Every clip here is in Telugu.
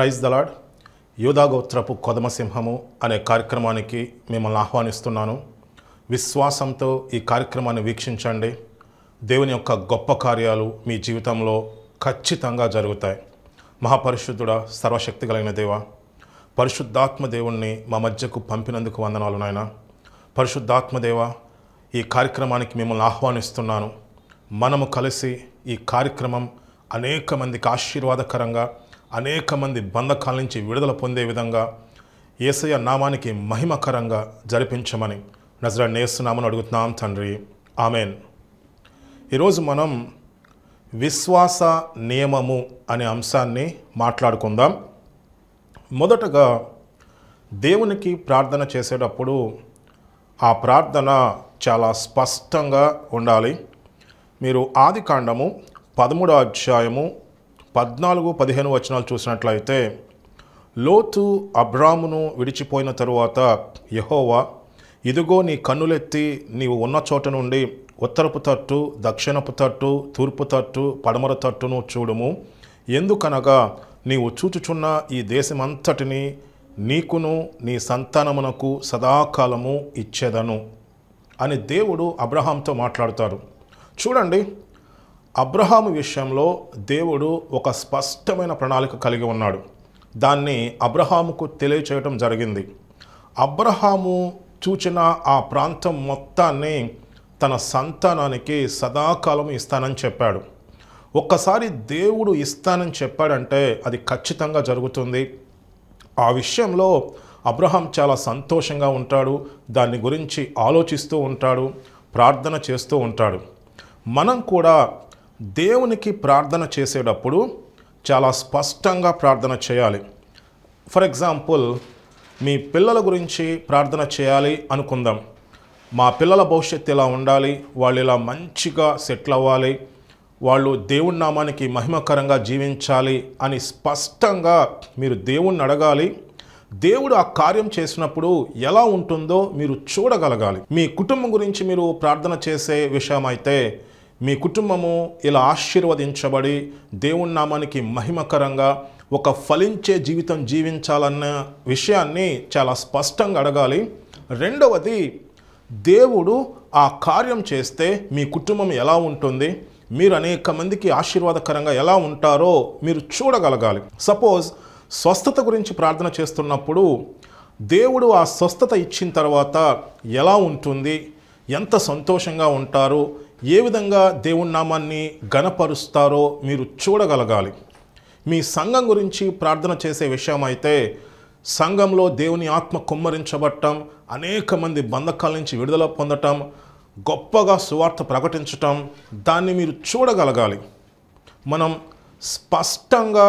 ప్రైజ్ దలాడ్ యూధాగోత్రపు కొదమసింహము అనే కార్యక్రమానికి మిమ్మల్ని ఆహ్వానిస్తున్నాను విశ్వాసంతో ఈ కార్యక్రమాన్ని వీక్షించండి దేవుని యొక్క గొప్ప కార్యాలు మీ జీవితంలో ఖచ్చితంగా జరుగుతాయి మహాపరిశుద్ధుడ సర్వశక్తి కలిగిన దేవ పరిశుద్ధాత్మ దేవుణ్ణి మా మధ్యకు పంపినందుకు వందనాలు నాయన పరిశుద్ధాత్మదేవ ఈ కార్యక్రమానికి మిమ్మల్ని ఆహ్వానిస్తున్నాను మనము కలిసి ఈ కార్యక్రమం అనేక మందికి ఆశీర్వాదకరంగా అనేక మంది బంధకాల నుంచి విడుదల పొందే విధంగా ఏసయ నామానికి మహిమకరంగా జరిపించమని నజరా నేస్తున్నామని అడుగుతున్నాం తండ్రి ఆమెన్ ఈరోజు మనం విశ్వాస నియమము అనే అంశాన్ని మాట్లాడుకుందాం మొదటగా దేవునికి ప్రార్థన చేసేటప్పుడు ఆ ప్రార్థన చాలా స్పష్టంగా ఉండాలి మీరు ఆది కాండము పదమూడో అధ్యాయము పద్నాలుగు పదిహేను వచనాలు చూసినట్లయితే లోతు అబ్రామును విడిచిపోయిన తరువాత యహోవా ఇదిగో నీ కన్నులెత్తి నీవు ఉన్న చోట నుండి ఉత్తరపు తట్టు దక్షిణపు తట్టు తూర్పు తట్టు పడమర తట్టును చూడుము ఎందుకనగా నీవు చూచుచున్న ఈ దేశమంతటిని నీకును నీ సంతానమునకు సదాకాలము ఇచ్చేదను అని దేవుడు అబ్రహాంతో మాట్లాడతారు చూడండి అబ్రహాము విషయంలో దేవుడు ఒక స్పష్టమైన ప్రణాళిక కలిగి ఉన్నాడు దాన్ని అబ్రహాముకు తెలియచేయటం జరిగింది అబ్రహాము చూచిన ఆ ప్రాంతం మొత్తాన్ని తన సంతానానికి సదాకాలం ఇస్తానని చెప్పాడు ఒక్కసారి దేవుడు ఇస్తానని చెప్పాడంటే అది ఖచ్చితంగా జరుగుతుంది ఆ విషయంలో అబ్రహాం చాలా సంతోషంగా ఉంటాడు దాని గురించి ఆలోచిస్తూ ఉంటాడు ప్రార్థన చేస్తూ ఉంటాడు మనం కూడా దేవునికి ప్రార్థన చేసేటప్పుడు చాలా స్పష్టంగా ప్రార్థన చేయాలి ఫర్ ఎగ్జాంపుల్ మీ పిల్లల గురించి ప్రార్థన చేయాలి అనుకుందాం మా పిల్లల భవిష్యత్తు ఇలా ఉండాలి వాళ్ళు ఇలా మంచిగా సెటిల్ అవ్వాలి వాళ్ళు దేవుడి నామానికి మహిమకరంగా జీవించాలి అని స్పష్టంగా మీరు దేవుణ్ణి అడగాలి దేవుడు ఆ కార్యం చేసినప్పుడు ఎలా ఉంటుందో మీరు చూడగలగాలి మీ కుటుంబం గురించి మీరు ప్రార్థన చేసే విషయం అయితే మీ కుటుంబము ఇలా ఆశీర్వదించబడి దేవుని నామానికి మహిమకరంగా ఒక ఫలించే జీవితం జీవించాలన్న విషయాన్ని చాలా స్పష్టంగా అడగాలి రెండవది దేవుడు ఆ కార్యం చేస్తే మీ కుటుంబం ఎలా ఉంటుంది మీరు అనేక మందికి ఆశీర్వాదకరంగా ఎలా ఉంటారో మీరు చూడగలగాలి సపోజ్ స్వస్థత గురించి ప్రార్థన చేస్తున్నప్పుడు దేవుడు ఆ స్వస్థత ఇచ్చిన తర్వాత ఎలా ఉంటుంది ఎంత సంతోషంగా ఉంటారు ఏ విధంగా దేవుని నామాన్ని గణపరుస్తారో మీరు చూడగలగాలి మీ సంఘం గురించి ప్రార్థన చేసే విషయం అయితే సంఘంలో దేవుని ఆత్మ కుమ్మరించబడటం అనేక మంది బంధకాల నుంచి విడుదల పొందటం గొప్పగా సువార్త ప్రకటించటం దాన్ని మీరు చూడగలగాలి మనం స్పష్టంగా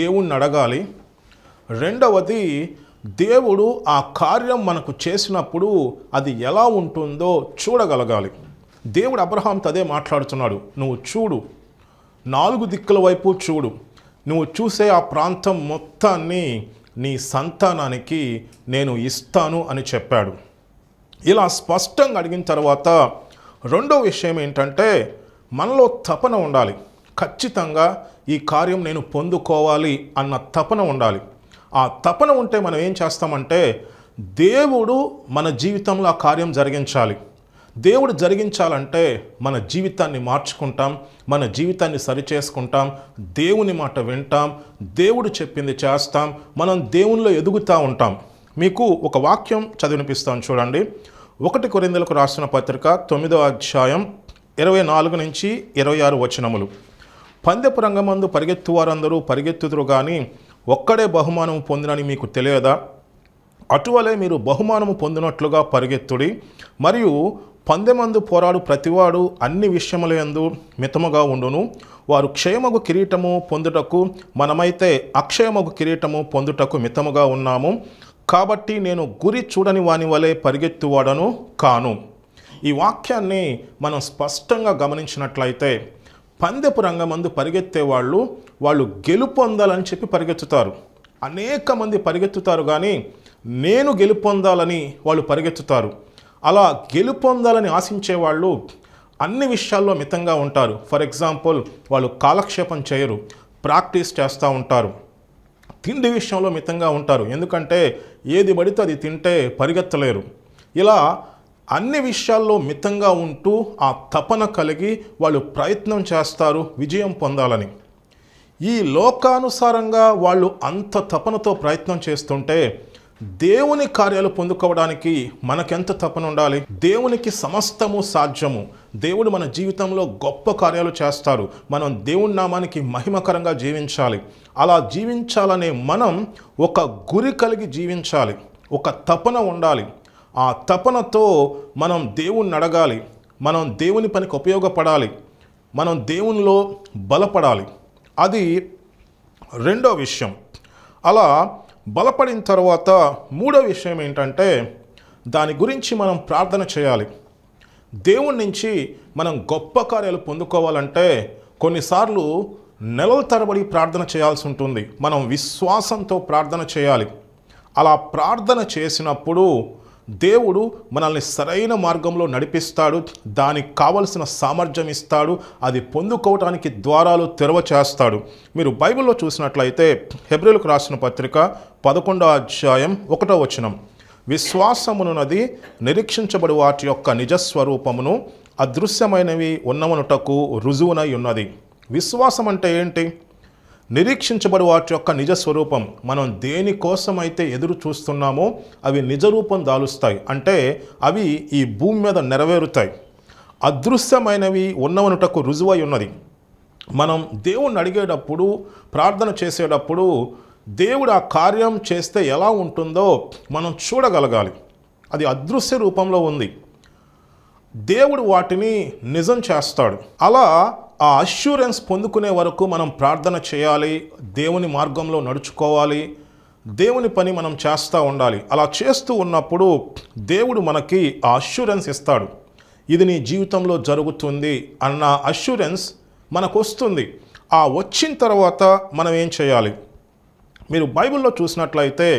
దేవుణ్ణి అడగాలి రెండవది దేవుడు ఆ కార్యం మనకు చేసినప్పుడు అది ఎలా ఉంటుందో చూడగలగాలి దేవుడు అబ్రహాం తదే మాట్లాడుతున్నాడు నువ్వు చూడు నాలుగు దిక్కుల వైపు చూడు నువ్వు చూసే ఆ ప్రాంతం మొత్తాన్ని నీ సంతానానికి నేను ఇస్తాను అని చెప్పాడు ఇలా స్పష్టంగా అడిగిన తర్వాత రెండో విషయం ఏంటంటే మనలో తపన ఉండాలి ఖచ్చితంగా ఈ కార్యం నేను పొందుకోవాలి అన్న తపన ఉండాలి ఆ తపన ఉంటే మనం ఏం చేస్తామంటే దేవుడు మన జీవితంలో ఆ కార్యం జరిగించాలి దేవుడు జరిగించాలంటే మన జీవితాన్ని మార్చుకుంటాం మన జీవితాన్ని సరిచేసుకుంటాం దేవుని మాట వింటాం దేవుడు చెప్పింది చేస్తాం మనం దేవుణ్ణిలో ఎదుగుతూ ఉంటాం మీకు ఒక వాక్యం చదివినిపిస్తాను చూడండి ఒకటి కొరిందలకు రాసిన పత్రిక తొమ్మిదవ అధ్యాయం ఇరవై నాలుగు నుంచి ఇరవై ఆరు వచనములు పందెపు రంగమందు పరిగెత్తు వారందరూ పరిగెత్తుదురు కానీ ఒక్కడే బహుమానం పొందినని మీకు తెలియదా అటువలే మీరు బహుమానము పొందినట్లుగా పరిగెత్తుడి మరియు పందెమందు పోరాడు ప్రతివాడు అన్ని విషయములందు మితముగా ఉండును వారు క్షయమగు కిరీటము పొందుటకు మనమైతే అక్షయమగు కిరీటము పొందుటకు మితముగా ఉన్నాము కాబట్టి నేను గురి చూడని వాని వలె పరిగెత్తువాడను కాను ఈ వాక్యాన్ని మనం స్పష్టంగా గమనించినట్లయితే పందెపు రంగమందు పరిగెత్తే వాళ్ళు వాళ్ళు గెలుపొందాలని చెప్పి పరిగెత్తుతారు అనేక మంది పరిగెత్తుతారు కానీ నేను గెలుపొందాలని వాళ్ళు పరిగెత్తుతారు అలా గెలుపొందాలని ఆశించేవాళ్ళు అన్ని విషయాల్లో మితంగా ఉంటారు ఫర్ ఎగ్జాంపుల్ వాళ్ళు కాలక్షేపం చేయరు ప్రాక్టీస్ చేస్తూ ఉంటారు తిండి విషయంలో మితంగా ఉంటారు ఎందుకంటే ఏది పడితే అది తింటే పరిగెత్తలేరు ఇలా అన్ని విషయాల్లో మితంగా ఉంటూ ఆ తపన కలిగి వాళ్ళు ప్రయత్నం చేస్తారు విజయం పొందాలని ఈ లోకానుసారంగా వాళ్ళు అంత తపనతో ప్రయత్నం చేస్తుంటే దేవుని కార్యాలు పొందుకోవడానికి మనకెంత తపన ఉండాలి దేవునికి సమస్తము సాధ్యము దేవుడు మన జీవితంలో గొప్ప కార్యాలు చేస్తారు మనం దేవుడి నామానికి మహిమకరంగా జీవించాలి అలా జీవించాలనే మనం ఒక గురి కలిగి జీవించాలి ఒక తపన ఉండాలి ఆ తపనతో మనం దేవుణ్ణి అడగాలి మనం దేవుని పనికి ఉపయోగపడాలి మనం దేవునిలో బలపడాలి అది రెండో విషయం అలా బలపడిన తర్వాత మూడో విషయం ఏంటంటే దాని గురించి మనం ప్రార్థన చేయాలి దేవుడి నుంచి మనం గొప్ప కార్యాలు పొందుకోవాలంటే కొన్నిసార్లు నెలల తరబడి ప్రార్థన చేయాల్సి ఉంటుంది మనం విశ్వాసంతో ప్రార్థన చేయాలి అలా ప్రార్థన చేసినప్పుడు దేవుడు మనల్ని సరైన మార్గంలో నడిపిస్తాడు దానికి కావలసిన సామర్థ్యం ఇస్తాడు అది పొందుకోవటానికి ద్వారాలు తెరవ చేస్తాడు మీరు బైబిల్లో చూసినట్లయితే హెబ్రిల్కు రాసిన పత్రిక పదకొండో అధ్యాయం ఒకటో వచనం విశ్వాసమునున్నది నిరీక్షించబడి వాటి యొక్క నిజస్వరూపమును అదృశ్యమైనవి ఉన్నమనుటకు రుజువునై ఉన్నది విశ్వాసం అంటే ఏంటి నిరీక్షించబడి వాటి యొక్క నిజ స్వరూపం మనం దేనికోసం అయితే ఎదురు చూస్తున్నామో అవి నిజరూపం దాలుస్తాయి అంటే అవి ఈ భూమి మీద నెరవేరుతాయి అదృశ్యమైనవి ఉన్నవనుటకు రుజువై ఉన్నది మనం దేవుణ్ణి అడిగేటప్పుడు ప్రార్థన చేసేటప్పుడు దేవుడు ఆ కార్యం చేస్తే ఎలా ఉంటుందో మనం చూడగలగాలి అది అదృశ్య రూపంలో ఉంది దేవుడు వాటిని నిజం చేస్తాడు అలా ఆ అష్యూరెన్స్ పొందుకునే వరకు మనం ప్రార్థన చేయాలి దేవుని మార్గంలో నడుచుకోవాలి దేవుని పని మనం చేస్తూ ఉండాలి అలా చేస్తూ ఉన్నప్పుడు దేవుడు మనకి ఆ అష్యూరెన్స్ ఇస్తాడు ఇది నీ జీవితంలో జరుగుతుంది అన్న అష్యూరెన్స్ మనకు వస్తుంది ఆ వచ్చిన తర్వాత మనం ఏం చేయాలి మీరు బైబిల్లో చూసినట్లయితే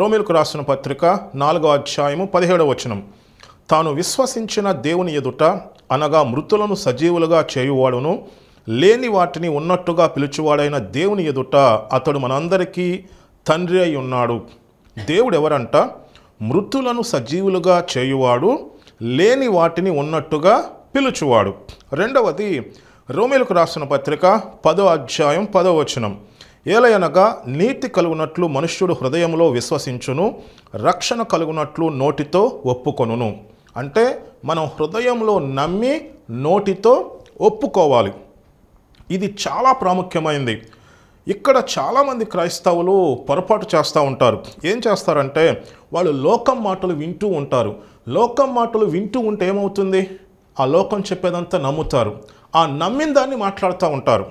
రోమిల్కు రాసిన పత్రిక నాలుగో అధ్యాయము పదిహేడవ వచనం తాను విశ్వసించిన దేవుని ఎదుట అనగా మృతులను సజీవులుగా చేయువాడును లేని వాటిని ఉన్నట్టుగా పిలుచువాడైన దేవుని ఎదుట అతడు మనందరికీ తండ్రి అయి ఉన్నాడు దేవుడు ఎవరంట మృతులను సజీవులుగా చేయువాడు లేని వాటిని ఉన్నట్టుగా పిలుచువాడు రెండవది రోమిలకు రాసిన పత్రిక పదో అధ్యాయం పదో వచనం ఏలయనగా నీతి కలుగునట్లు మనుష్యుడు హృదయంలో విశ్వసించును రక్షణ కలుగునట్లు నోటితో ఒప్పుకొనును అంటే మనం హృదయంలో నమ్మి నోటితో ఒప్పుకోవాలి ఇది చాలా ప్రాముఖ్యమైంది ఇక్కడ చాలామంది క్రైస్తవులు పొరపాటు చేస్తూ ఉంటారు ఏం చేస్తారంటే వాళ్ళు లోకం మాటలు వింటూ ఉంటారు లోకం మాటలు వింటూ ఉంటే ఏమవుతుంది ఆ లోకం చెప్పేదంతా నమ్ముతారు ఆ నమ్మిన దాన్ని మాట్లాడుతూ ఉంటారు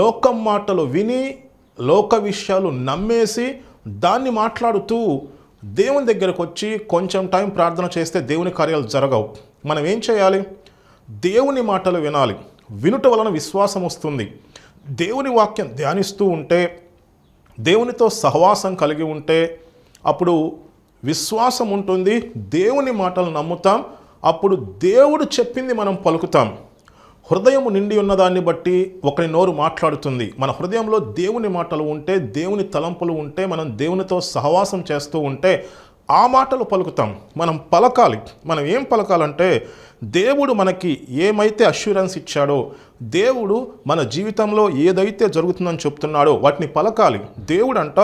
లోకం మాటలు విని లోక విషయాలు నమ్మేసి దాన్ని మాట్లాడుతూ దేవుని దగ్గరకు వచ్చి కొంచెం టైం ప్రార్థన చేస్తే దేవుని కార్యాలు జరగవు మనం ఏం చేయాలి దేవుని మాటలు వినాలి వినుట వలన విశ్వాసం వస్తుంది దేవుని వాక్యం ధ్యానిస్తూ ఉంటే దేవునితో సహవాసం కలిగి ఉంటే అప్పుడు విశ్వాసం ఉంటుంది దేవుని మాటలు నమ్ముతాం అప్పుడు దేవుడు చెప్పింది మనం పలుకుతాం హృదయం నిండి ఉన్నదాన్ని బట్టి ఒకరి నోరు మాట్లాడుతుంది మన హృదయంలో దేవుని మాటలు ఉంటే దేవుని తలంపులు ఉంటే మనం దేవునితో సహవాసం చేస్తూ ఉంటే ఆ మాటలు పలుకుతాం మనం పలకాలి మనం ఏం పలకాలంటే దేవుడు మనకి ఏమైతే అష్యూరెన్స్ ఇచ్చాడో దేవుడు మన జీవితంలో ఏదైతే జరుగుతుందని చెప్తున్నాడో వాటిని పలకాలి దేవుడు అంట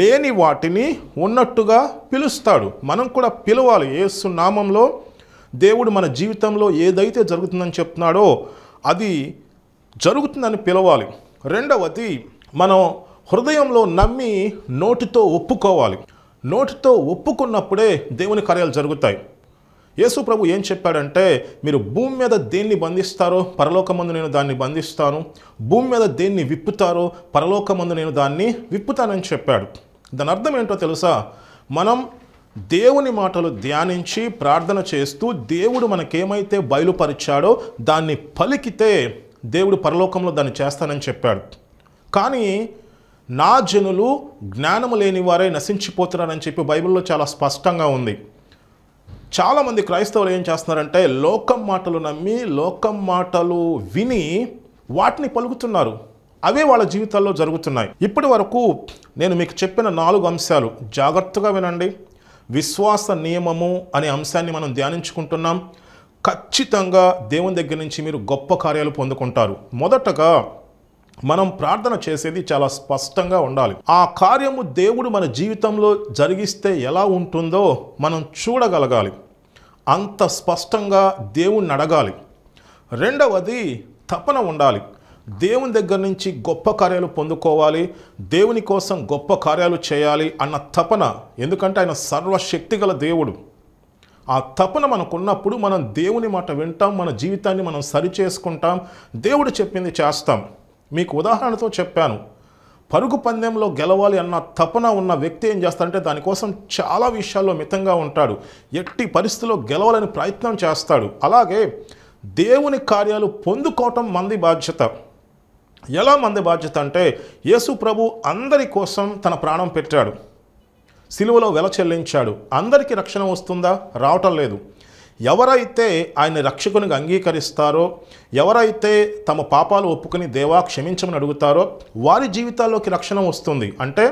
లేని వాటిని ఉన్నట్టుగా పిలుస్తాడు మనం కూడా పిలవాలి ఏసు నామంలో దేవుడు మన జీవితంలో ఏదైతే జరుగుతుందని చెప్తున్నాడో అది జరుగుతుందని పిలవాలి రెండవది మనం హృదయంలో నమ్మి నోటితో ఒప్పుకోవాలి నోటితో ఒప్పుకున్నప్పుడే దేవుని కార్యాలు జరుగుతాయి యేసు ప్రభు ఏం చెప్పాడంటే మీరు భూమి మీద దేన్ని బంధిస్తారో పరలోకమందు నేను దాన్ని బంధిస్తాను భూమి మీద దేన్ని విప్పుతారో పరలోకమందు నేను దాన్ని విప్పుతానని చెప్పాడు దాని అర్థం ఏంటో తెలుసా మనం దేవుని మాటలు ధ్యానించి ప్రార్థన చేస్తూ దేవుడు మనకేమైతే బయలుపరిచాడో దాన్ని పలికితే దేవుడు పరలోకంలో దాన్ని చేస్తానని చెప్పాడు కానీ నా జనులు జ్ఞానము లేని వారే నశించిపోతున్నారని చెప్పి బైబిల్లో చాలా స్పష్టంగా ఉంది చాలామంది క్రైస్తవులు ఏం చేస్తున్నారంటే లోకం మాటలు నమ్మి లోకం మాటలు విని వాటిని పలుకుతున్నారు అవే వాళ్ళ జీవితాల్లో జరుగుతున్నాయి ఇప్పటి వరకు నేను మీకు చెప్పిన నాలుగు అంశాలు జాగ్రత్తగా వినండి విశ్వాస నియమము అనే అంశాన్ని మనం ధ్యానించుకుంటున్నాం ఖచ్చితంగా దేవుని దగ్గర నుంచి మీరు గొప్ప కార్యాలు పొందుకుంటారు మొదటగా మనం ప్రార్థన చేసేది చాలా స్పష్టంగా ఉండాలి ఆ కార్యము దేవుడు మన జీవితంలో జరిగిస్తే ఎలా ఉంటుందో మనం చూడగలగాలి అంత స్పష్టంగా దేవుణ్ణి అడగాలి రెండవది తపన ఉండాలి దేవుని దగ్గర నుంచి గొప్ప కార్యాలు పొందుకోవాలి దేవుని కోసం గొప్ప కార్యాలు చేయాలి అన్న తపన ఎందుకంటే ఆయన సర్వశక్తి గల దేవుడు ఆ తపన మనకున్నప్పుడు మనం దేవుని మాట వింటాం మన జీవితాన్ని మనం సరిచేసుకుంటాం దేవుడు చెప్పింది చేస్తాం మీకు ఉదాహరణతో చెప్పాను పరుగు పందెంలో గెలవాలి అన్న తపన ఉన్న వ్యక్తి ఏం చేస్తాడంటే దానికోసం చాలా విషయాల్లో మితంగా ఉంటాడు ఎట్టి పరిస్థితుల్లో గెలవాలని ప్రయత్నం చేస్తాడు అలాగే దేవుని కార్యాలు పొందుకోవటం మంది బాధ్యత ఎలా మంది బాధ్యత అంటే యేసు ప్రభు అందరి కోసం తన ప్రాణం పెట్టాడు సిలువలో వెల చెల్లించాడు అందరికీ రక్షణ వస్తుందా రావటం లేదు ఎవరైతే ఆయన రక్షకునికి అంగీకరిస్తారో ఎవరైతే తమ పాపాలు ఒప్పుకొని దేవా క్షమించమని అడుగుతారో వారి జీవితాల్లోకి రక్షణ వస్తుంది అంటే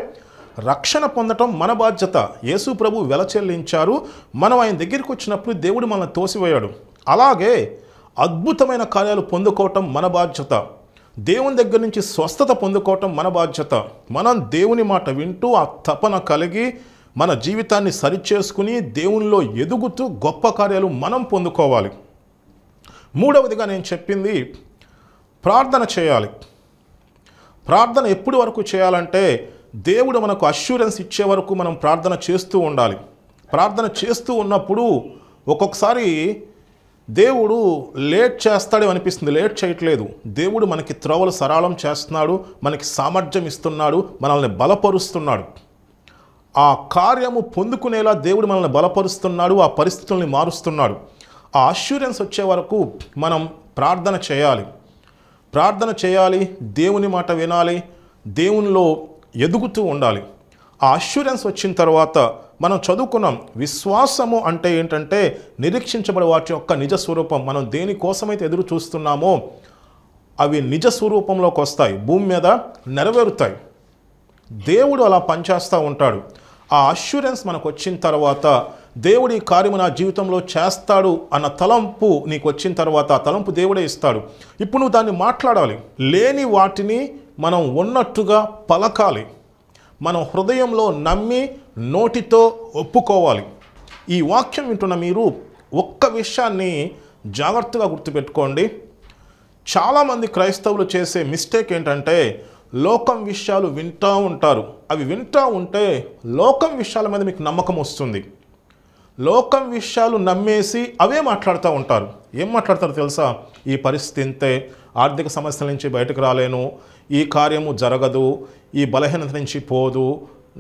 రక్షణ పొందటం మన బాధ్యత యేసు ప్రభు వెల చెల్లించారు మనం ఆయన దగ్గరికి వచ్చినప్పుడు దేవుడు మనల్ని తోసివేయాడు అలాగే అద్భుతమైన కార్యాలు పొందుకోవటం మన బాధ్యత దేవుని దగ్గర నుంచి స్వస్థత పొందుకోవటం మన బాధ్యత మనం దేవుని మాట వింటూ ఆ తపన కలిగి మన జీవితాన్ని సరిచేసుకుని దేవునిలో ఎదుగుతూ గొప్ప కార్యాలు మనం పొందుకోవాలి మూడవదిగా నేను చెప్పింది ప్రార్థన చేయాలి ప్రార్థన ఎప్పుడు వరకు చేయాలంటే దేవుడు మనకు అష్యూరెన్స్ ఇచ్చే వరకు మనం ప్రార్థన చేస్తూ ఉండాలి ప్రార్థన చేస్తూ ఉన్నప్పుడు ఒక్కొక్కసారి దేవుడు లేట్ చేస్తాడే అనిపిస్తుంది లేట్ చేయట్లేదు దేవుడు మనకి త్రోవలు సరళం చేస్తున్నాడు మనకి సామర్థ్యం ఇస్తున్నాడు మనల్ని బలపరుస్తున్నాడు ఆ కార్యము పొందుకునేలా దేవుడు మనల్ని బలపరుస్తున్నాడు ఆ పరిస్థితుల్ని మారుస్తున్నాడు ఆ అష్యూరెన్స్ వచ్చే వరకు మనం ప్రార్థన చేయాలి ప్రార్థన చేయాలి దేవుని మాట వినాలి దేవునిలో ఎదుగుతూ ఉండాలి ఆ అష్యూరెన్స్ వచ్చిన తర్వాత మనం చదువుకున్నాం విశ్వాసము అంటే ఏంటంటే నిరీక్షించబడే వాటి యొక్క నిజస్వరూపం మనం దేనికోసమైతే ఎదురు చూస్తున్నామో అవి నిజస్వరూపంలోకి వస్తాయి భూమి మీద నెరవేరుతాయి దేవుడు అలా పనిచేస్తూ ఉంటాడు ఆ అష్యూరెన్స్ మనకు వచ్చిన తర్వాత దేవుడి కార్యము నా జీవితంలో చేస్తాడు అన్న తలంపు నీకు వచ్చిన తర్వాత ఆ తలంపు దేవుడే ఇస్తాడు ఇప్పుడు నువ్వు దాన్ని మాట్లాడాలి లేని వాటిని మనం ఉన్నట్టుగా పలకాలి మనం హృదయంలో నమ్మి నోటితో ఒప్పుకోవాలి ఈ వాక్యం వింటున్న మీరు ఒక్క విషయాన్ని జాగ్రత్తగా గుర్తుపెట్టుకోండి చాలామంది క్రైస్తవులు చేసే మిస్టేక్ ఏంటంటే లోకం విషయాలు వింటూ ఉంటారు అవి వింటూ ఉంటే లోకం విషయాల మీద మీకు నమ్మకం వస్తుంది లోకం విషయాలు నమ్మేసి అవే మాట్లాడుతూ ఉంటారు ఏం మాట్లాడతారు తెలుసా ఈ పరిస్థితి ఇంతే ఆర్థిక సమస్యల నుంచి బయటకు రాలేను ఈ కార్యము జరగదు ఈ బలహీనత నుంచి పోదు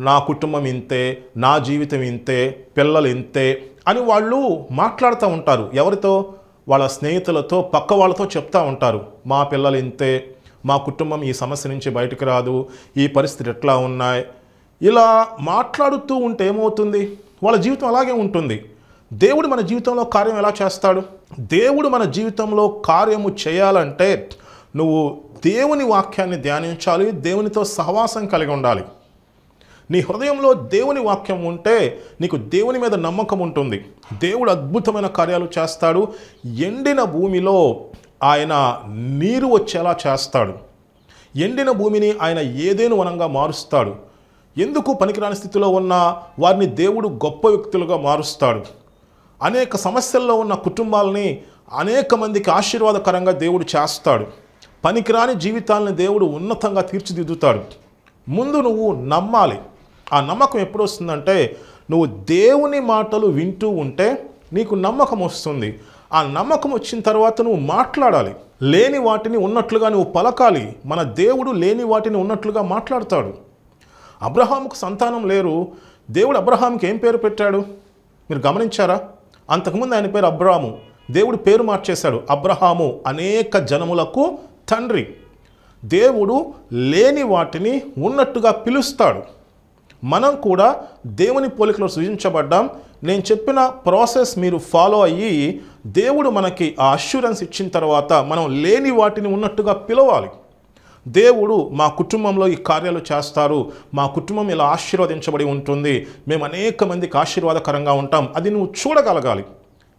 నా కుటుంబం ఇంతే నా జీవితం ఇంతే పిల్లలు ఇంతే అని వాళ్ళు మాట్లాడుతూ ఉంటారు ఎవరితో వాళ్ళ స్నేహితులతో పక్క వాళ్ళతో చెప్తూ ఉంటారు మా పిల్లలు ఇంతే మా కుటుంబం ఈ సమస్య నుంచి బయటకు రాదు ఈ పరిస్థితి ఎట్లా ఉన్నాయి ఇలా మాట్లాడుతూ ఉంటే ఏమవుతుంది వాళ్ళ జీవితం అలాగే ఉంటుంది దేవుడు మన జీవితంలో కార్యం ఎలా చేస్తాడు దేవుడు మన జీవితంలో కార్యము చేయాలంటే నువ్వు దేవుని వాక్యాన్ని ధ్యానించాలి దేవునితో సహవాసం కలిగి ఉండాలి నీ హృదయంలో దేవుని వాక్యం ఉంటే నీకు దేవుని మీద నమ్మకం ఉంటుంది దేవుడు అద్భుతమైన కార్యాలు చేస్తాడు ఎండిన భూమిలో ఆయన నీరు వచ్చేలా చేస్తాడు ఎండిన భూమిని ఆయన ఏదేను వనంగా మారుస్తాడు ఎందుకు పనికిరాని స్థితిలో ఉన్న వారిని దేవుడు గొప్ప వ్యక్తులుగా మారుస్తాడు అనేక సమస్యల్లో ఉన్న కుటుంబాలని అనేక మందికి ఆశీర్వాదకరంగా దేవుడు చేస్తాడు పనికిరాని జీవితాలను దేవుడు ఉన్నతంగా తీర్చిదిద్దుతాడు ముందు నువ్వు నమ్మాలి ఆ నమ్మకం ఎప్పుడు వస్తుందంటే నువ్వు దేవుని మాటలు వింటూ ఉంటే నీకు నమ్మకం వస్తుంది ఆ నమ్మకం వచ్చిన తర్వాత నువ్వు మాట్లాడాలి లేని వాటిని ఉన్నట్లుగా నువ్వు పలకాలి మన దేవుడు లేని వాటిని ఉన్నట్లుగా మాట్లాడతాడు అబ్రహాముకు సంతానం లేరు దేవుడు అబ్రహాంకి ఏం పేరు పెట్టాడు మీరు గమనించారా అంతకుముందు ఆయన పేరు అబ్రాము దేవుడు పేరు మార్చేశాడు అబ్రహాము అనేక జనములకు తండ్రి దేవుడు లేని వాటిని ఉన్నట్టుగా పిలుస్తాడు మనం కూడా దేవుని పోలికలో సృజించబడ్డాం నేను చెప్పిన ప్రాసెస్ మీరు ఫాలో అయ్యి దేవుడు మనకి ఆ అష్యూరెన్స్ ఇచ్చిన తర్వాత మనం లేని వాటిని ఉన్నట్టుగా పిలవాలి దేవుడు మా కుటుంబంలో ఈ కార్యాలు చేస్తారు మా కుటుంబం ఇలా ఆశీర్వదించబడి ఉంటుంది మేము అనేక మందికి ఆశీర్వాదకరంగా ఉంటాం అది నువ్వు చూడగలగాలి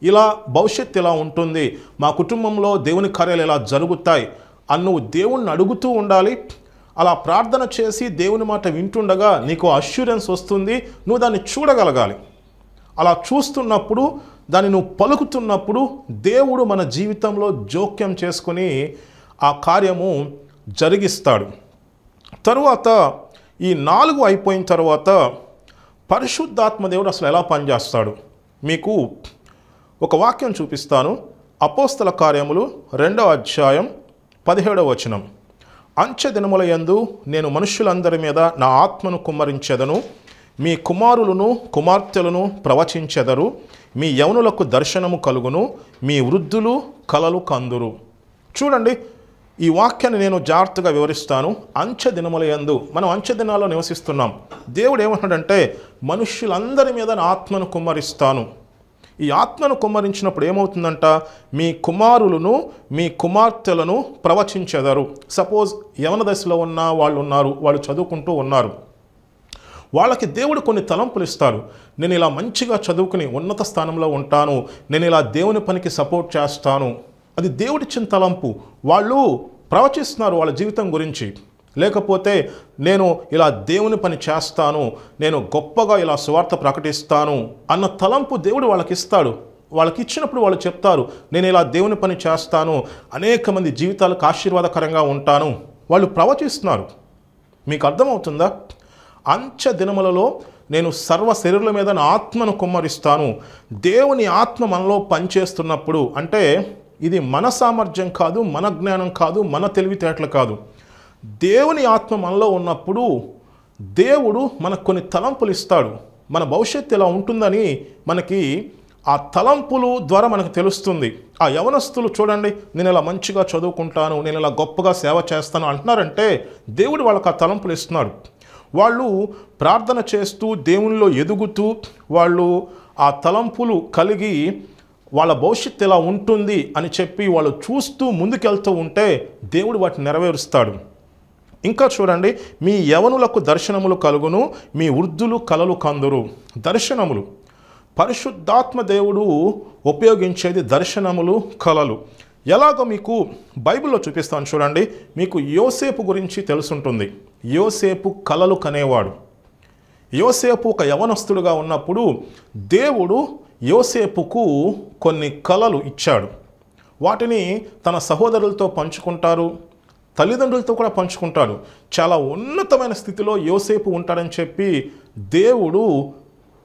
ఇలా భవిష్యత్తు ఇలా ఉంటుంది మా కుటుంబంలో దేవుని కార్యాలు ఇలా జరుగుతాయి అని నువ్వు దేవుణ్ణి అడుగుతూ ఉండాలి అలా ప్రార్థన చేసి దేవుని మాట వింటుండగా నీకు అష్యూరెన్స్ వస్తుంది నువ్వు దాన్ని చూడగలగాలి అలా చూస్తున్నప్పుడు దాన్ని నువ్వు పలుకుతున్నప్పుడు దేవుడు మన జీవితంలో జోక్యం చేసుకుని ఆ కార్యము జరిగిస్తాడు తరువాత ఈ నాలుగు అయిపోయిన తర్వాత పరిశుద్ధాత్మ దేవుడు అసలు ఎలా పనిచేస్తాడు మీకు ఒక వాక్యం చూపిస్తాను అపోస్తల కార్యములు రెండవ అధ్యాయం పదిహేడవ వచనం అంచె దినముల యందు నేను మనుష్యులందరి మీద నా ఆత్మను కుమ్మరించెదను మీ కుమారులను కుమార్తెలను ప్రవచించెదరు మీ యవనులకు దర్శనము కలుగును మీ వృద్ధులు కలలు కందురు చూడండి ఈ వాక్యాన్ని నేను జాగ్రత్తగా వివరిస్తాను అంచె దినములయందు మనం అంచె దినాల్లో నివసిస్తున్నాం దేవుడు ఏమంటున్నాడంటే మనుష్యులందరి మీద ఆత్మను కుమ్మరిస్తాను ఈ ఆత్మను కుమ్మరించినప్పుడు ఏమవుతుందంట మీ కుమారులను మీ కుమార్తెలను ప్రవచించెదరు సపోజ్ యవన దశలో ఉన్న వాళ్ళు ఉన్నారు వాళ్ళు చదువుకుంటూ ఉన్నారు వాళ్ళకి దేవుడు కొన్ని తలంపులు ఇస్తారు నేను ఇలా మంచిగా చదువుకుని ఉన్నత స్థానంలో ఉంటాను నేను ఇలా దేవుని పనికి సపోర్ట్ చేస్తాను అది దేవుడిచ్చిన తలంపు వాళ్ళు ప్రవచిస్తున్నారు వాళ్ళ జీవితం గురించి లేకపోతే నేను ఇలా దేవుని పని చేస్తాను నేను గొప్పగా ఇలా సువార్త ప్రకటిస్తాను అన్న తలంపు దేవుడు వాళ్ళకి ఇస్తాడు వాళ్ళకి ఇచ్చినప్పుడు వాళ్ళు చెప్తారు నేను ఇలా దేవుని పని చేస్తాను అనేక మంది జీవితాలకు ఆశీర్వాదకరంగా ఉంటాను వాళ్ళు ప్రవచిస్తున్నారు మీకు అర్థమవుతుందా అంచె దినములలో నేను సర్వ శరీరుల మీద ఆత్మను కుమ్మరిస్తాను దేవుని ఆత్మ మనలో పనిచేస్తున్నప్పుడు అంటే ఇది మన సామర్థ్యం కాదు మన జ్ఞానం కాదు మన తెలివితేటలు కాదు దేవుని ఆత్మ మనలో ఉన్నప్పుడు దేవుడు మనకు కొన్ని తలంపులు ఇస్తాడు మన భవిష్యత్తు ఇలా ఉంటుందని మనకి ఆ తలంపులు ద్వారా మనకు తెలుస్తుంది ఆ యవనస్తులు చూడండి నేను ఇలా మంచిగా చదువుకుంటాను నేను ఇలా గొప్పగా సేవ చేస్తాను అంటున్నారంటే దేవుడు వాళ్ళకి ఆ తలంపులు ఇస్తున్నాడు వాళ్ళు ప్రార్థన చేస్తూ దేవునిలో ఎదుగుతూ వాళ్ళు ఆ తలంపులు కలిగి వాళ్ళ భవిష్యత్తు ఇలా ఉంటుంది అని చెప్పి వాళ్ళు చూస్తూ ముందుకెళ్తూ ఉంటే దేవుడు వాటిని నెరవేరుస్తాడు ఇంకా చూడండి మీ యవనులకు దర్శనములు కలుగును మీ వృద్ధులు కలలు కందురు దర్శనములు పరిశుద్ధాత్మ దేవుడు ఉపయోగించేది దర్శనములు కలలు ఎలాగో మీకు బైబిల్లో చూపిస్తాను చూడండి మీకు యోసేపు గురించి తెలుసుంటుంది యోసేపు కలలు కనేవాడు యోసేపు ఒక యవనస్తుడుగా ఉన్నప్పుడు దేవుడు యోసేపుకు కొన్ని కళలు ఇచ్చాడు వాటిని తన సహోదరులతో పంచుకుంటారు తల్లిదండ్రులతో కూడా పంచుకుంటాడు చాలా ఉన్నతమైన స్థితిలో యోసేపు ఉంటాడని చెప్పి దేవుడు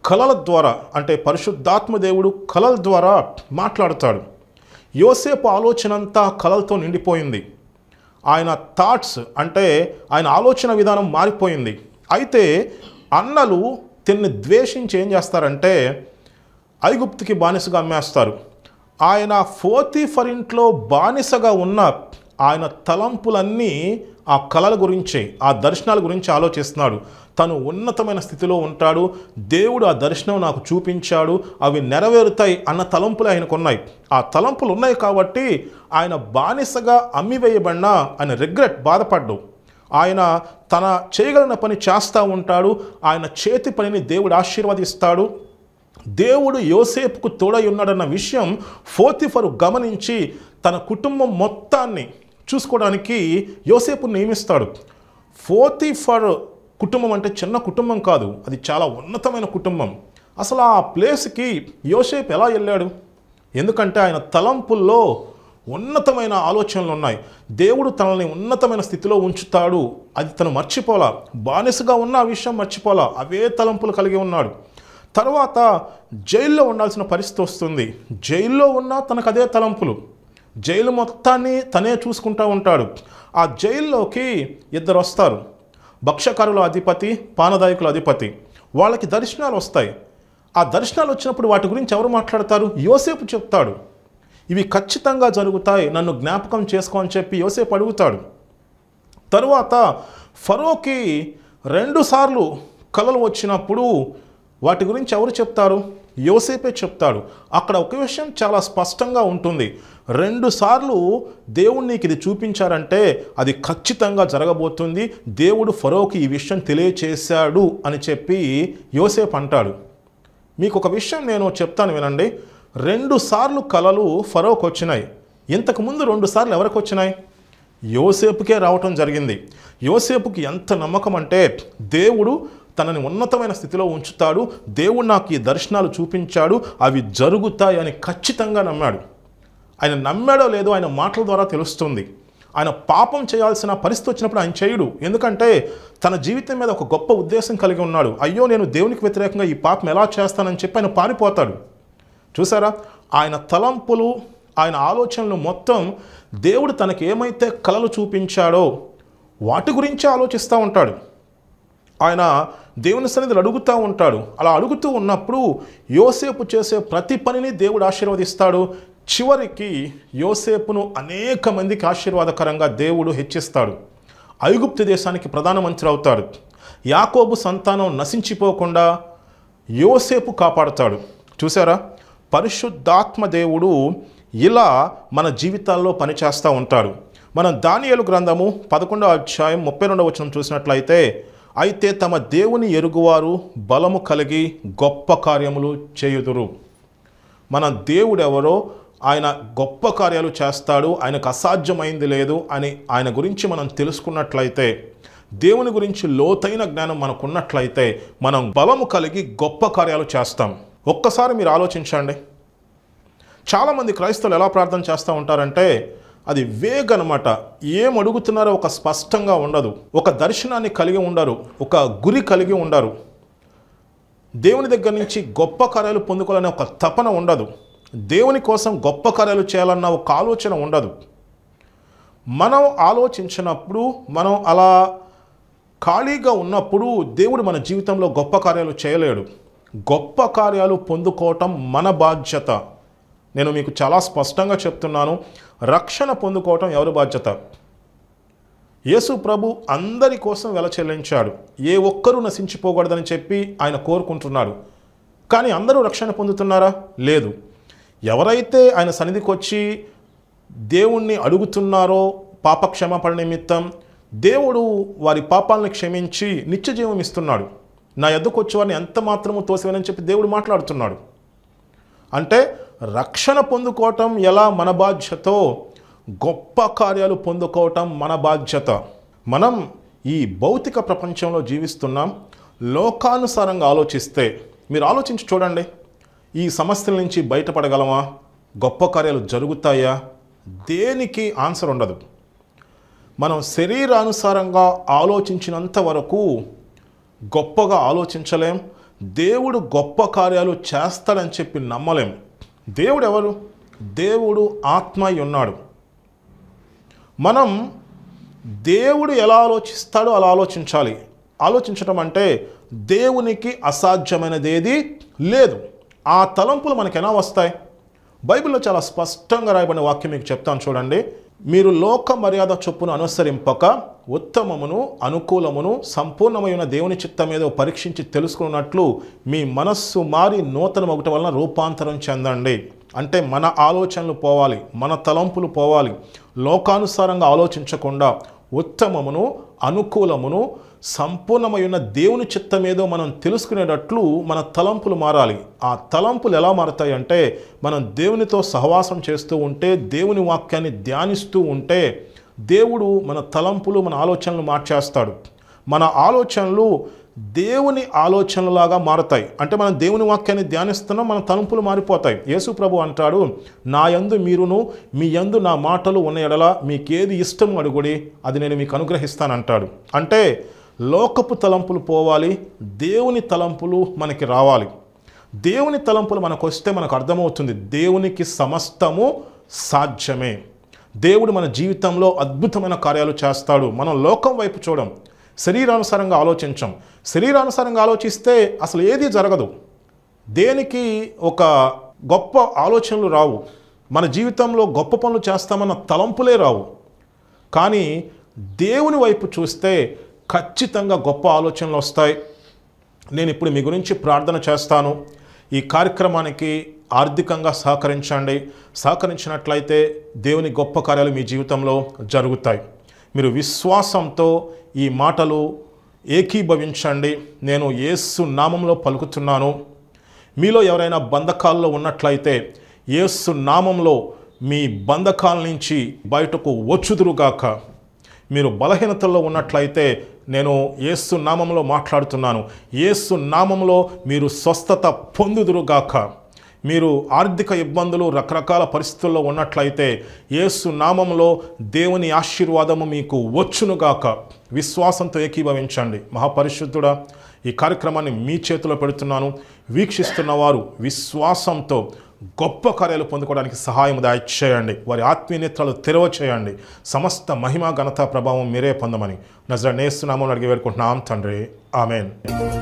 కళల ద్వారా అంటే పరిశుద్ధాత్మ దేవుడు కళల ద్వారా మాట్లాడతాడు యోసేపు ఆలోచన అంతా కళలతో నిండిపోయింది ఆయన థాట్స్ అంటే ఆయన ఆలోచన విధానం మారిపోయింది అయితే అన్నలు తిన్ని ద్వేషించి ఏం చేస్తారంటే ఐగుప్తుకి బానిసగా అమ్మేస్తారు ఆయన ఫోతిఫర్ ఇంట్లో బానిసగా ఉన్న ఆయన తలంపులన్నీ ఆ కళల గురించే ఆ దర్శనాల గురించి ఆలోచిస్తున్నాడు తను ఉన్నతమైన స్థితిలో ఉంటాడు దేవుడు ఆ దర్శనం నాకు చూపించాడు అవి నెరవేరుతాయి అన్న తలంపులు ఆయనకు ఉన్నాయి ఆ తలంపులు ఉన్నాయి కాబట్టి ఆయన బానిసగా అమ్మివేయబడినా ఆయన రిగ్రెట్ బాధపడ్డు ఆయన తన చేయగలిగిన పని చేస్తూ ఉంటాడు ఆయన చేతి పనిని దేవుడు ఆశీర్వదిస్తాడు దేవుడు యోసేపుకు తోడై ఉన్నాడన్న విషయం ఫోతిఫరు గమనించి తన కుటుంబం మొత్తాన్ని చూసుకోవడానికి యోసేపు నియమిస్తాడు ఫోతిఫర్ కుటుంబం అంటే చిన్న కుటుంబం కాదు అది చాలా ఉన్నతమైన కుటుంబం అసలు ఆ ప్లేస్కి యోసేపు ఎలా వెళ్ళాడు ఎందుకంటే ఆయన తలంపుల్లో ఉన్నతమైన ఆలోచనలు ఉన్నాయి దేవుడు తనల్ని ఉన్నతమైన స్థితిలో ఉంచుతాడు అది తను మర్చిపోలా బానిసగా ఉన్న ఆ విషయం మర్చిపోలా అవే తలంపులు కలిగి ఉన్నాడు తర్వాత జైల్లో ఉండాల్సిన పరిస్థితి వస్తుంది జైల్లో ఉన్నా తనకు అదే తలంపులు జైలు మొత్తాన్ని తనే చూసుకుంటూ ఉంటాడు ఆ జైల్లోకి ఇద్దరు వస్తారు భక్షకారుల అధిపతి పానదాయకుల అధిపతి వాళ్ళకి దర్శనాలు వస్తాయి ఆ దర్శనాలు వచ్చినప్పుడు వాటి గురించి ఎవరు మాట్లాడతారు యోసేపు చెప్తాడు ఇవి ఖచ్చితంగా జరుగుతాయి నన్ను జ్ఞాపకం చేసుకో అని చెప్పి యోసేపు అడుగుతాడు తరువాత ఫరోకి రెండుసార్లు కలలు వచ్చినప్పుడు వాటి గురించి ఎవరు చెప్తారు యోసేపే చెప్తాడు అక్కడ ఒక విషయం చాలా స్పష్టంగా ఉంటుంది రెండుసార్లు దేవుడు నీకు ఇది చూపించారంటే అది ఖచ్చితంగా జరగబోతుంది దేవుడు ఫరోకి ఈ విషయం తెలియచేశాడు అని చెప్పి యోసేపు అంటాడు మీకు ఒక విషయం నేను చెప్తాను వినండి రెండుసార్లు కళలు ఫరోకి వచ్చినాయి ఇంతకుముందు రెండుసార్లు ఎవరికి వచ్చినాయి యోసేపుకే రావటం జరిగింది యోసేపుకి ఎంత నమ్మకం అంటే దేవుడు తనని ఉన్నతమైన స్థితిలో ఉంచుతాడు దేవుడు నాకు ఈ దర్శనాలు చూపించాడు అవి జరుగుతాయి అని ఖచ్చితంగా నమ్మాడు ఆయన నమ్మాడో లేదో ఆయన మాటల ద్వారా తెలుస్తుంది ఆయన పాపం చేయాల్సిన పరిస్థితి వచ్చినప్పుడు ఆయన చేయడు ఎందుకంటే తన జీవితం మీద ఒక గొప్ప ఉద్దేశం కలిగి ఉన్నాడు అయ్యో నేను దేవునికి వ్యతిరేకంగా ఈ పాపం ఎలా చేస్తానని చెప్పి ఆయన పారిపోతాడు చూసారా ఆయన తలంపులు ఆయన ఆలోచనలు మొత్తం దేవుడు తనకేమైతే కళలు చూపించాడో వాటి గురించి ఆలోచిస్తూ ఉంటాడు ఆయన దేవుని సన్నిధిలో అడుగుతూ ఉంటాడు అలా అడుగుతూ ఉన్నప్పుడు యోసేపు చేసే ప్రతి పనిని దేవుడు ఆశీర్వదిస్తాడు చివరికి యోసేపును అనేక మందికి ఆశీర్వాదకరంగా దేవుడు హెచ్చిస్తాడు ఐగుప్తు దేశానికి ప్రధానమంత్రి అవుతాడు యాకోబు సంతానం నశించిపోకుండా యోసేపు కాపాడుతాడు చూసారా పరిశుద్ధాత్మ దేవుడు ఇలా మన జీవితాల్లో పనిచేస్తూ ఉంటాడు మనం దానియలు గ్రంథము పదకొండవ అధ్యాయం ముప్పై రెండవ వచనం చూసినట్లయితే అయితే తమ దేవుని ఎరుగువారు బలము కలిగి గొప్ప కార్యములు చేయుదురు మన దేవుడెవరో ఆయన గొప్ప కార్యాలు చేస్తాడు ఆయనకు అసాధ్యమైంది లేదు అని ఆయన గురించి మనం తెలుసుకున్నట్లయితే దేవుని గురించి లోతైన జ్ఞానం మనకున్నట్లయితే మనం బలము కలిగి గొప్ప కార్యాలు చేస్తాం ఒక్కసారి మీరు ఆలోచించండి చాలామంది క్రైస్తవులు ఎలా ప్రార్థన చేస్తూ ఉంటారంటే అది వేగ్ అనమాట ఏం అడుగుతున్నారో ఒక స్పష్టంగా ఉండదు ఒక దర్శనాన్ని కలిగి ఉండరు ఒక గురి కలిగి ఉండరు దేవుని దగ్గర నుంచి గొప్ప కార్యాలు పొందుకోవాలనే ఒక తపన ఉండదు దేవుని కోసం గొప్ప కార్యాలు చేయాలన్న ఒక ఆలోచన ఉండదు మనం ఆలోచించినప్పుడు మనం అలా ఖాళీగా ఉన్నప్పుడు దేవుడు మన జీవితంలో గొప్ప కార్యాలు చేయలేడు గొప్ప కార్యాలు పొందుకోవటం మన బాధ్యత నేను మీకు చాలా స్పష్టంగా చెప్తున్నాను రక్షణ పొందుకోవటం ఎవరి బాధ్యత యేసు ప్రభు అందరి కోసం వెల చెల్లించాడు ఏ ఒక్కరూ నశించిపోకూడదని చెప్పి ఆయన కోరుకుంటున్నాడు కానీ అందరూ రక్షణ పొందుతున్నారా లేదు ఎవరైతే ఆయన సన్నిధికి వచ్చి దేవుణ్ణి అడుగుతున్నారో పాపక్షమాపణ నిమిత్తం దేవుడు వారి పాపాలను క్షమించి నిత్యజీవం ఇస్తున్నాడు నా ఎద్దుకు వచ్చేవారిని ఎంత మాత్రము తోసివేనని చెప్పి దేవుడు మాట్లాడుతున్నాడు అంటే రక్షణ పొందుకోవటం ఎలా మన బాధ్యతో గొప్ప కార్యాలు పొందుకోవటం మన బాధ్యత మనం ఈ భౌతిక ప్రపంచంలో జీవిస్తున్నాం లోకానుసారంగా ఆలోచిస్తే మీరు ఆలోచించి చూడండి ఈ సమస్యల నుంచి బయటపడగలమా గొప్ప కార్యాలు జరుగుతాయా దేనికి ఆన్సర్ ఉండదు మనం శరీరానుసారంగా ఆలోచించినంత వరకు గొప్పగా ఆలోచించలేం దేవుడు గొప్ప కార్యాలు చేస్తాడని చెప్పి నమ్మలేం దేవుడు ఎవరు దేవుడు ఆత్మై ఉన్నాడు మనం దేవుడు ఎలా ఆలోచిస్తాడో అలా ఆలోచించాలి ఆలోచించడం అంటే దేవునికి అసాధ్యమైనదేది లేదు ఆ తలంపులు మనకు ఎలా వస్తాయి బైబిల్లో చాలా స్పష్టంగా రాయబడిన వాక్యం మీకు చెప్తాను చూడండి మీరు లోక మర్యాద చొప్పును అనుసరింపక ఉత్తమమును అనుకూలమును సంపూర్ణమైన దేవుని చిత్తం మీద పరీక్షించి తెలుసుకున్నట్లు మీ మనస్సు మారి నూతన ఒకట వలన రూపాంతరం చెందండి అంటే మన ఆలోచనలు పోవాలి మన తలంపులు పోవాలి లోకానుసారంగా ఆలోచించకుండా ఉత్తమమును అనుకూలమును సంపూర్ణమై ఉన్న దేవుని చిత్తమేదో మనం తెలుసుకునేటట్లు మన తలంపులు మారాలి ఆ తలంపులు ఎలా మారుతాయి అంటే మనం దేవునితో సహవాసం చేస్తూ ఉంటే దేవుని వాక్యాన్ని ధ్యానిస్తూ ఉంటే దేవుడు మన తలంపులు మన ఆలోచనలు మార్చేస్తాడు మన ఆలోచనలు దేవుని ఆలోచనలాగా మారుతాయి అంటే మనం దేవుని వాక్యాన్ని ధ్యానిస్తున్నా మన తలంపులు మారిపోతాయి యేసు ప్రభు అంటాడు నా యందు మీరును మీ యందు నా మాటలు ఉన్న ఎడల మీకేది ఇష్టం అడుగుడి అది నేను మీకు అనుగ్రహిస్తానంటాడు అంటే లోకపు తలంపులు పోవాలి దేవుని తలంపులు మనకి రావాలి దేవుని తలంపులు మనకు వస్తే మనకు అర్థమవుతుంది దేవునికి సమస్తము సాధ్యమే దేవుడు మన జీవితంలో అద్భుతమైన కార్యాలు చేస్తాడు మనం లోకం వైపు చూడం శరీరానుసారంగా ఆలోచించం శరీరానుసారంగా ఆలోచిస్తే అసలు ఏది జరగదు దేనికి ఒక గొప్ప ఆలోచనలు రావు మన జీవితంలో గొప్ప పనులు చేస్తామన్న తలంపులే రావు కానీ దేవుని వైపు చూస్తే ఖచ్చితంగా గొప్ప ఆలోచనలు వస్తాయి నేను ఇప్పుడు మీ గురించి ప్రార్థన చేస్తాను ఈ కార్యక్రమానికి ఆర్థికంగా సహకరించండి సహకరించినట్లయితే దేవుని గొప్ప కార్యాలు మీ జీవితంలో జరుగుతాయి మీరు విశ్వాసంతో ఈ మాటలు ఏకీభవించండి నేను యేసు నామంలో పలుకుతున్నాను మీలో ఎవరైనా బంధకాల్లో ఉన్నట్లయితే యేసు నామంలో మీ బంధకాల నుంచి బయటకు వచ్చుదురుగాక మీరు బలహీనతల్లో ఉన్నట్లయితే నేను ఏసు నామంలో మాట్లాడుతున్నాను ఏసు నామంలో మీరు స్వస్థత పొందుదురుగాక మీరు ఆర్థిక ఇబ్బందులు రకరకాల పరిస్థితుల్లో ఉన్నట్లయితే ఏసు నామంలో దేవుని ఆశీర్వాదము మీకు వచ్చునుగాక విశ్వాసంతో ఏకీభవించండి మహాపరిశుద్ధుడా ఈ కార్యక్రమాన్ని మీ చేతిలో పెడుతున్నాను వీక్షిస్తున్న వారు విశ్వాసంతో గొప్ప కార్యాలు పొందుకోవడానికి సహాయం దయచేయండి వారి ఆత్మీయ నేత్రాలు తెరవ చేయండి సమస్త మహిమ ఘనత ప్రభావం మీరే పొందమని నజర నేస్తున్నామో అడిగి వేడుకుంటున్నాం తండ్రి ఆమెన్